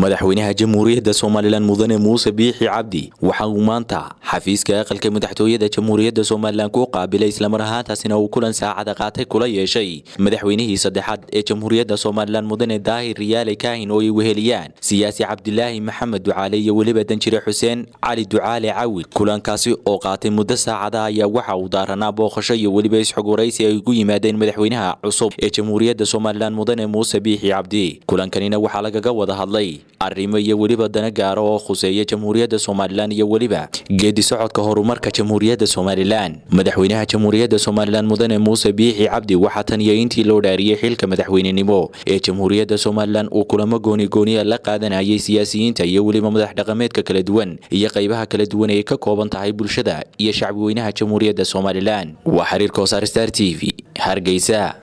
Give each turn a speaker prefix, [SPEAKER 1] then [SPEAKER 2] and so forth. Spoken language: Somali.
[SPEAKER 1] madaxweynaha jamhuuriyadda somalilan mudane muuse biixi cabdi waxa uu maanta xafiiska aqalka madaxtooyada jamhuuriyadda somalilan ku qaabilay islamar ahaantaasina uu kulan saacada qaatay kula yeeshay madaxweynihii saddexaad ee jamhuuriyadda somalilan mudane daahir riyaale kaahin oo ay weheliyaan siyaasi cabdilaahi maxamed ducaale iyo weliba danjire xuseen cali ducaale cawil kulankaasi oo qaatay muddo saacada ayaa waxa uu daaranaa booqasho iyo weliba isxogwaraysi ay ugu yimaadeen madaxweynaha cusub ee jamhuuriyadda somalilan mudane muuse biixi cabdi kulankanina waxaa lagaga wada hadlay arrimo iyo weliba dana gaaro oo khuseeya jamhuuriyadda somalilan iyo weliba geeddi socodka horumarka jamhuuriyadda somalilan madaxweynaha jamhuuriyadda somalilan mudane muuse biixi cabdi waxaa tan iyo intii loo dhaariyey xilka madaxweynenimo ee jamhuuriyadda somalilan uu kulamo goonigooniya ah la qaadanayay siyaasiyiinta iyo weliba madax dhaqameedka kala duwan iyo qaybaha kala duwan ay ka kooban tahay bulshada iyo shacbiweynaha jamhuuriyadda somalilan waa xiriirka hosaar star t v hargeysa